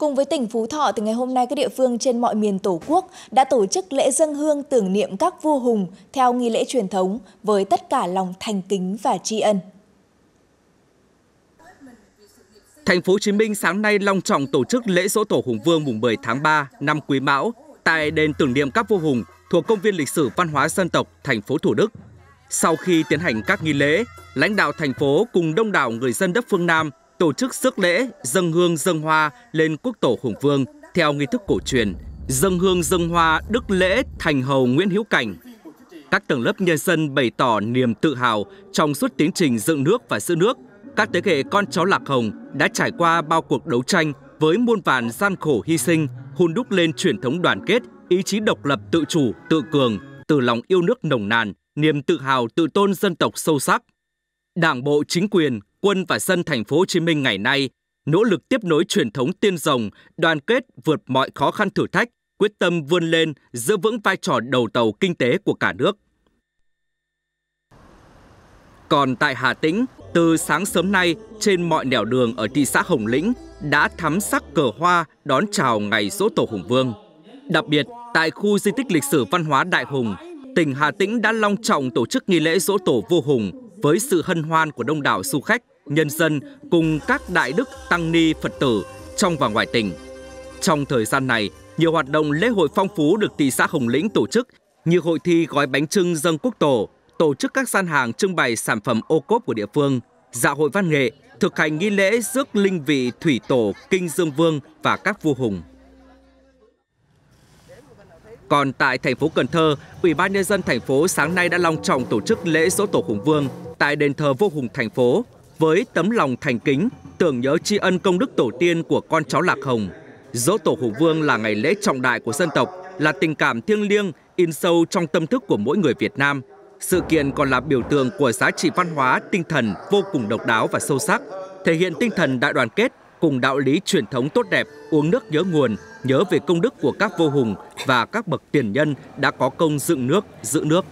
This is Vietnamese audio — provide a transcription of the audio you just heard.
Cùng với tỉnh Phú Thọ, thì ngày hôm nay các địa phương trên mọi miền Tổ quốc đã tổ chức lễ dân hương tưởng niệm các vua hùng theo nghi lễ truyền thống với tất cả lòng thành kính và tri ân. Thành phố Hồ Chí Minh sáng nay long trọng tổ chức lễ dỗ tổ Hùng Vương mùng 10 tháng 3 năm Quý Mão tại đền tưởng niệm các vua hùng thuộc công viên lịch sử văn hóa dân tộc thành phố Thủ Đức. Sau khi tiến hành các nghi lễ, lãnh đạo thành phố cùng đông đảo người dân đất phương Nam tổ chức rước lễ dâng hương dâng hoa lên quốc tổ Hùng Vương theo nghi thức cổ truyền dâng hương dâng hoa đức lễ thành hầu Nguyễn Hữu Cảnh. Các tầng lớp nhân dân bày tỏ niềm tự hào trong suốt tiến trình dựng nước và giữ nước. Các thế hệ con cháu Lạc Hồng đã trải qua bao cuộc đấu tranh với muôn vàn gian khổ hy sinh, hun đúc lên truyền thống đoàn kết, ý chí độc lập tự chủ, tự cường, từ lòng yêu nước nồng nàn, niềm tự hào tự tôn dân tộc sâu sắc. Đảng bộ chính quyền quân và dân thành phố Hồ Chí Minh ngày nay nỗ lực tiếp nối truyền thống tiên rồng, đoàn kết vượt mọi khó khăn thử thách, quyết tâm vươn lên, giữ vững vai trò đầu tàu kinh tế của cả nước. Còn tại Hà Tĩnh, từ sáng sớm nay, trên mọi nẻo đường ở thị xã Hồng Lĩnh đã thắm sắc cờ hoa đón chào ngày dỗ tổ Hùng Vương. Đặc biệt, tại khu di tích lịch sử văn hóa Đại Hùng, tỉnh Hà Tĩnh đã long trọng tổ chức nghi lễ dỗ tổ vô Hùng với sự hân hoan của đông đảo du khách, nhân dân cùng các đại đức tăng ni Phật tử trong và ngoài tỉnh. Trong thời gian này, nhiều hoạt động lễ hội phong phú được thị xã Hồng Lĩnh tổ chức như hội thi gói bánh trưng dân quốc tổ, tổ chức các gian hàng trưng bày sản phẩm ô cốp của địa phương, dạ hội văn nghệ, thực hành nghi lễ rước linh vị thủy tổ Kinh Dương Vương và các vua hùng. Còn tại thành phố Cần Thơ, Ủy ban nhân dân thành phố sáng nay đã long trọng tổ chức lễ dỗ tổ Hùng Vương tại đền thờ Vô Hùng thành phố với tấm lòng thành kính tưởng nhớ tri ân công đức tổ tiên của con cháu Lạc Hồng. Dỗ tổ Hùng Vương là ngày lễ trọng đại của dân tộc, là tình cảm thiêng liêng in sâu trong tâm thức của mỗi người Việt Nam. Sự kiện còn là biểu tượng của giá trị văn hóa, tinh thần vô cùng độc đáo và sâu sắc, thể hiện tinh thần đại đoàn kết, cùng đạo lý truyền thống tốt đẹp uống nước nhớ nguồn, nhớ về công đức của các vô hùng và các bậc tiền nhân đã có công dựng nước, giữ nước.